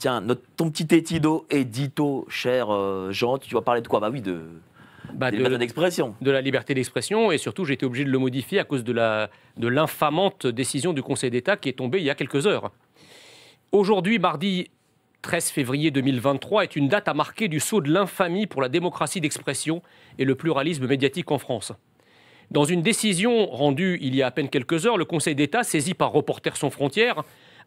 Tiens, notre, ton petit étido édito, cher euh, Jean, tu vas parler de quoi Bah oui, de, bah d'expression. De la liberté d'expression, et surtout j'ai été obligé de le modifier à cause de, la, de l'infamante décision du Conseil d'État qui est tombée il y a quelques heures. Aujourd'hui, mardi 13 février 2023, est une date à marquer du saut de l'infamie pour la démocratie d'expression et le pluralisme médiatique en France. Dans une décision rendue il y a à peine quelques heures, le Conseil d'État, saisi par Reporters sans frontières,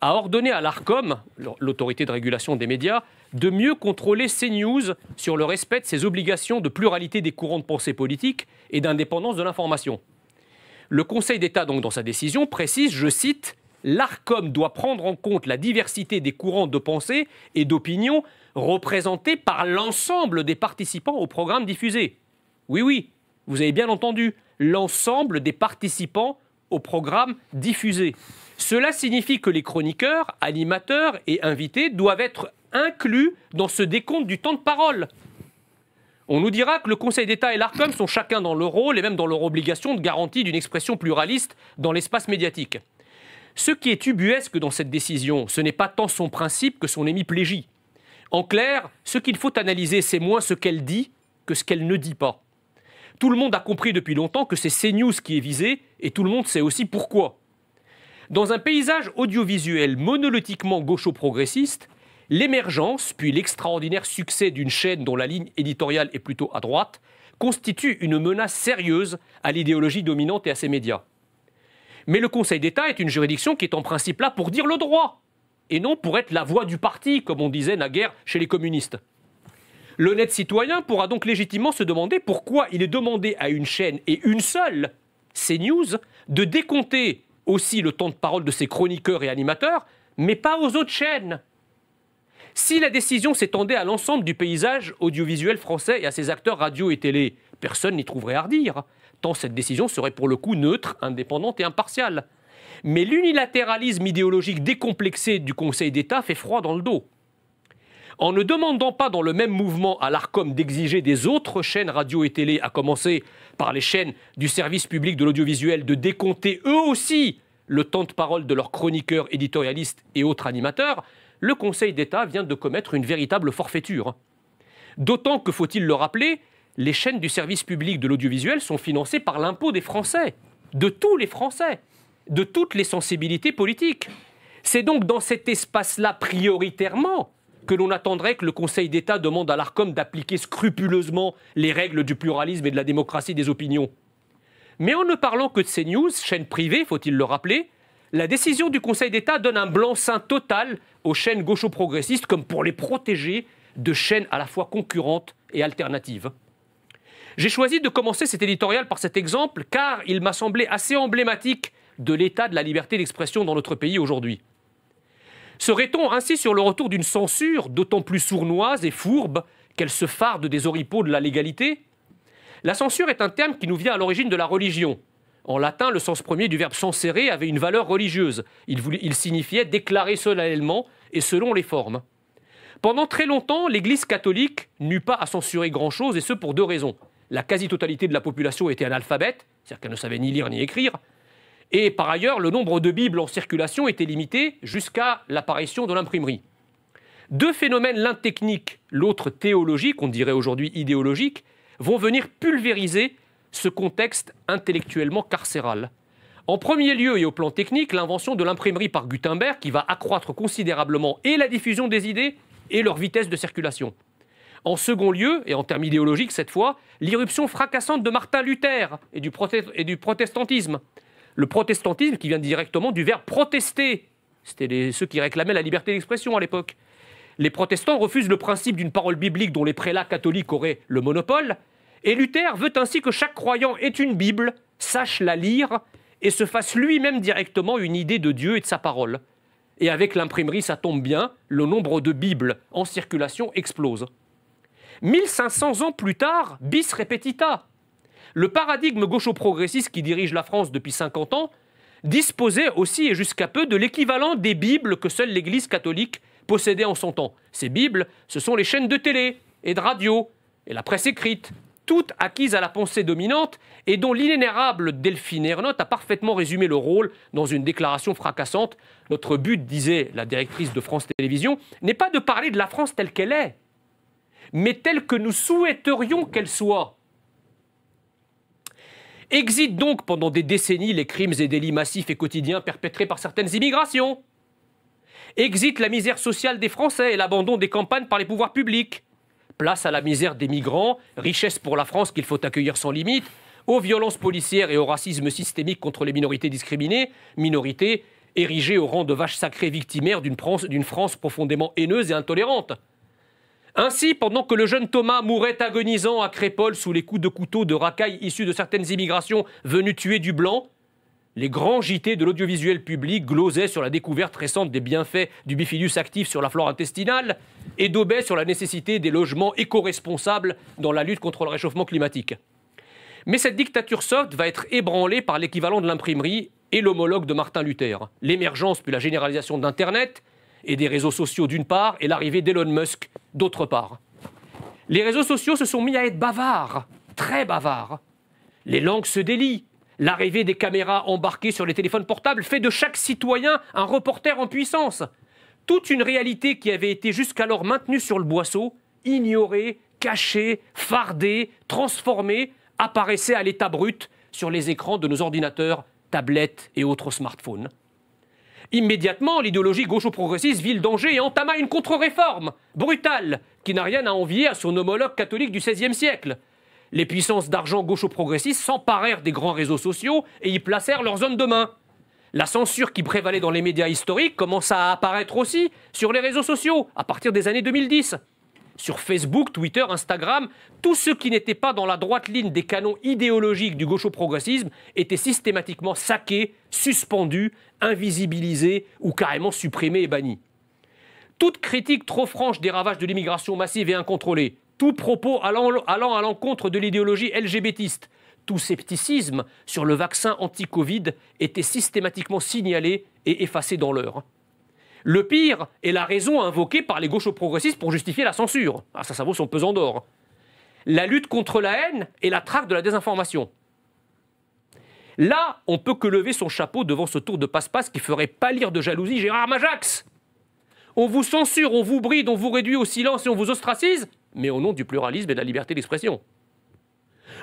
a ordonné à l'ARCOM, l'autorité de régulation des médias, de mieux contrôler news sur le respect de ses obligations de pluralité des courants de pensée politique et d'indépendance de l'information. Le Conseil d'État, donc, dans sa décision, précise, je cite, L'ARCOM doit prendre en compte la diversité des courants de pensée et d'opinion représentés par l'ensemble des participants au programme diffusé. Oui, oui, vous avez bien entendu, l'ensemble des participants au programme diffusé. Cela signifie que les chroniqueurs, animateurs et invités doivent être inclus dans ce décompte du temps de parole. On nous dira que le Conseil d'État et l'ARCOM sont chacun dans leur rôle et même dans leur obligation de garantie d'une expression pluraliste dans l'espace médiatique. Ce qui est ubuesque dans cette décision, ce n'est pas tant son principe que son hémiplégie. En clair, ce qu'il faut analyser, c'est moins ce qu'elle dit que ce qu'elle ne dit pas. Tout le monde a compris depuis longtemps que c'est CNews qui est visé, et tout le monde sait aussi pourquoi. Dans un paysage audiovisuel monolithiquement gaucho-progressiste, l'émergence, puis l'extraordinaire succès d'une chaîne dont la ligne éditoriale est plutôt à droite, constitue une menace sérieuse à l'idéologie dominante et à ses médias. Mais le Conseil d'État est une juridiction qui est en principe là pour dire le droit, et non pour être la voix du parti, comme on disait naguère chez les communistes. L'honnête citoyen pourra donc légitimement se demander pourquoi il est demandé à une chaîne, et une seule, CNews, de décompter aussi le temps de parole de ses chroniqueurs et animateurs, mais pas aux autres chaînes. Si la décision s'étendait à l'ensemble du paysage audiovisuel français et à ses acteurs radio et télé, personne n'y trouverait à redire, tant cette décision serait pour le coup neutre, indépendante et impartiale. Mais l'unilatéralisme idéologique décomplexé du Conseil d'État fait froid dans le dos en ne demandant pas dans le même mouvement à l'ARCOM d'exiger des autres chaînes radio et télé, à commencer par les chaînes du service public de l'audiovisuel, de décompter eux aussi le temps de parole de leurs chroniqueurs, éditorialistes et autres animateurs, le Conseil d'État vient de commettre une véritable forfaiture. D'autant que, faut-il le rappeler, les chaînes du service public de l'audiovisuel sont financées par l'impôt des Français, de tous les Français, de toutes les sensibilités politiques. C'est donc dans cet espace-là prioritairement que l'on attendrait que le Conseil d'État demande à l'ARCOM d'appliquer scrupuleusement les règles du pluralisme et de la démocratie des opinions. Mais en ne parlant que de ces news, chaîne privée, faut-il le rappeler, la décision du Conseil d'État donne un blanc-seing total aux chaînes gaucho-progressistes comme pour les protéger de chaînes à la fois concurrentes et alternatives. J'ai choisi de commencer cet éditorial par cet exemple car il m'a semblé assez emblématique de l'état de la liberté d'expression dans notre pays aujourd'hui. Serait-on ainsi sur le retour d'une censure d'autant plus sournoise et fourbe qu'elle se farde des oripeaux de la légalité La censure est un terme qui nous vient à l'origine de la religion. En latin, le sens premier du verbe censérer avait une valeur religieuse. Il, il signifiait déclarer solennellement et selon les formes. Pendant très longtemps, l'Église catholique n'eut pas à censurer grand-chose, et ce pour deux raisons. La quasi-totalité de la population était analphabète, c'est-à-dire qu'elle ne savait ni lire ni écrire, et par ailleurs, le nombre de Bibles en circulation était limité jusqu'à l'apparition de l'imprimerie. Deux phénomènes, l'un technique, l'autre théologique, on dirait aujourd'hui idéologique, vont venir pulvériser ce contexte intellectuellement carcéral. En premier lieu et au plan technique, l'invention de l'imprimerie par Gutenberg qui va accroître considérablement et la diffusion des idées et leur vitesse de circulation. En second lieu, et en termes idéologiques cette fois, l'irruption fracassante de Martin Luther et du, et du protestantisme, le protestantisme qui vient directement du verbe protester. C'était ceux qui réclamaient la liberté d'expression à l'époque. Les protestants refusent le principe d'une parole biblique dont les prélats catholiques auraient le monopole, et Luther veut ainsi que chaque croyant ait une Bible, sache la lire, et se fasse lui-même directement une idée de Dieu et de sa parole. Et avec l'imprimerie, ça tombe bien, le nombre de Bibles en circulation explose. 1500 ans plus tard, bis repetita, le paradigme gaucho-progressiste qui dirige la France depuis 50 ans disposait aussi et jusqu'à peu de l'équivalent des Bibles que seule l'Église catholique possédait en son temps. Ces Bibles, ce sont les chaînes de télé et de radio et la presse écrite, toutes acquises à la pensée dominante et dont l'inénérable Delphine Ernotte a parfaitement résumé le rôle dans une déclaration fracassante. Notre but, disait la directrice de France Télévisions, n'est pas de parler de la France telle qu'elle est, mais telle que nous souhaiterions qu'elle soit. Exit donc pendant des décennies les crimes et délits massifs et quotidiens perpétrés par certaines immigrations. Exitent la misère sociale des Français et l'abandon des campagnes par les pouvoirs publics. Place à la misère des migrants, richesse pour la France qu'il faut accueillir sans limite, aux violences policières et au racisme systémique contre les minorités discriminées, minorités érigées au rang de vaches sacrées victimaires d'une France profondément haineuse et intolérante. Ainsi, pendant que le jeune Thomas mourait agonisant à Crépole sous les coups de couteau de racailles issus de certaines immigrations venues tuer du blanc, les grands JT de l'audiovisuel public glosaient sur la découverte récente des bienfaits du bifidus actif sur la flore intestinale et daubaient sur la nécessité des logements éco-responsables dans la lutte contre le réchauffement climatique. Mais cette dictature soft va être ébranlée par l'équivalent de l'imprimerie et l'homologue de Martin Luther. L'émergence puis la généralisation d'Internet, et des réseaux sociaux d'une part, et l'arrivée d'Elon Musk d'autre part. Les réseaux sociaux se sont mis à être bavards, très bavards. Les langues se délient. L'arrivée des caméras embarquées sur les téléphones portables fait de chaque citoyen un reporter en puissance. Toute une réalité qui avait été jusqu'alors maintenue sur le boisseau, ignorée, cachée, fardée, transformée, apparaissait à l'état brut sur les écrans de nos ordinateurs, tablettes et autres smartphones. Immédiatement, l'idéologie gaucho-progressiste vit le danger et entama une contre-réforme, brutale, qui n'a rien à envier à son homologue catholique du XVIe siècle. Les puissances d'argent gaucho-progressistes s'emparèrent des grands réseaux sociaux et y placèrent leurs hommes de main. La censure qui prévalait dans les médias historiques commença à apparaître aussi sur les réseaux sociaux à partir des années 2010 sur Facebook, Twitter, Instagram, tous ceux qui n'étaient pas dans la droite ligne des canons idéologiques du gaucho-progressisme étaient systématiquement saqués, suspendus, invisibilisés ou carrément supprimés et banni Toute critique trop franche des ravages de l'immigration massive et incontrôlée, tout propos allant, allant à l'encontre de l'idéologie LGBTiste, tout scepticisme sur le vaccin anti-Covid était systématiquement signalé et effacé dans l'heure. Le pire est la raison invoquée par les gauchos progressistes pour justifier la censure. Ah, ça, ça vaut son pesant d'or. La lutte contre la haine et la traque de la désinformation. Là, on peut que lever son chapeau devant ce tour de passe-passe qui ferait pâlir de jalousie Gérard Majax. On vous censure, on vous bride, on vous réduit au silence et on vous ostracise, mais au nom du pluralisme et de la liberté d'expression.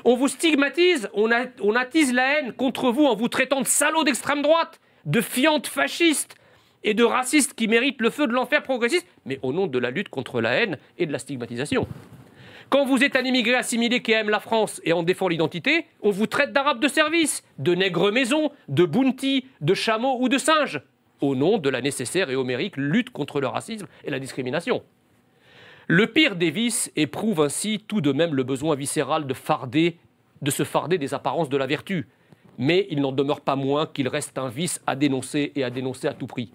On vous stigmatise, on, attise la haine contre vous en vous traitant de salauds d'extrême droite, de fiantes fascistes et de racistes qui méritent le feu de l'enfer progressiste, mais au nom de la lutte contre la haine et de la stigmatisation. Quand vous êtes un immigré assimilé qui aime la France et en défend l'identité, on vous traite d'arabe de service, de nègre maison, de bounty, de chameau ou de singe, au nom de la nécessaire et homérique lutte contre le racisme et la discrimination. Le pire des vices éprouve ainsi tout de même le besoin viscéral de farder, de se farder des apparences de la vertu, mais il n'en demeure pas moins qu'il reste un vice à dénoncer et à dénoncer à tout prix.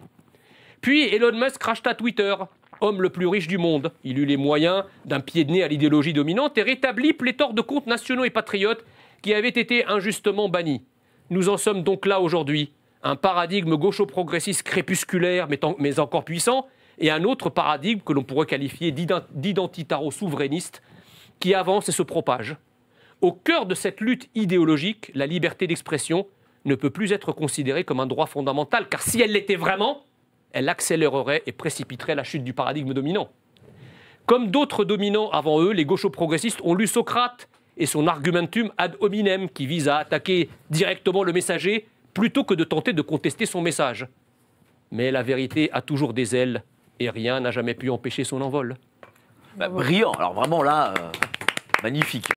Puis Elon Musk racheta Twitter, homme le plus riche du monde. Il eut les moyens d'un pied de nez à l'idéologie dominante et rétablit pléthore de comptes nationaux et patriotes qui avaient été injustement bannis. Nous en sommes donc là aujourd'hui. Un paradigme gaucho-progressiste crépusculaire mais, mais encore puissant et un autre paradigme que l'on pourrait qualifier d'identitaro-souverainiste qui avance et se propage. Au cœur de cette lutte idéologique, la liberté d'expression ne peut plus être considérée comme un droit fondamental, car si elle l'était vraiment, elle accélérerait et précipiterait la chute du paradigme dominant. Comme d'autres dominants avant eux, les gauchos progressistes ont lu Socrate et son argumentum ad hominem qui vise à attaquer directement le messager plutôt que de tenter de contester son message. Mais la vérité a toujours des ailes et rien n'a jamais pu empêcher son envol. Bah, brillant, alors vraiment là, euh, magnifique.